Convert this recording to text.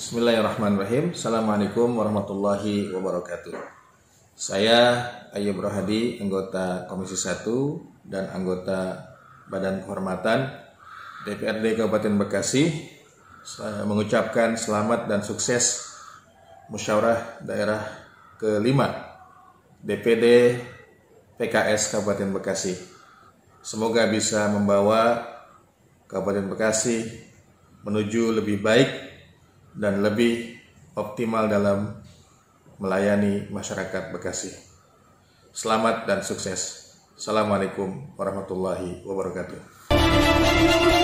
Bismillahirrahmanirrahim. Assalamualaikum warahmatullahi wabarakatuh. Saya Ayub Rohadi, anggota Komisi 1 dan anggota Badan Kehormatan DPRD Kabupaten Bekasi saya mengucapkan selamat dan sukses musyawarah daerah kelima DPD PKS Kabupaten Bekasi. Semoga bisa membawa Kabupaten Bekasi menuju lebih baik dan lebih optimal dalam melayani masyarakat Bekasi. Selamat dan sukses. Assalamualaikum warahmatullahi wabarakatuh.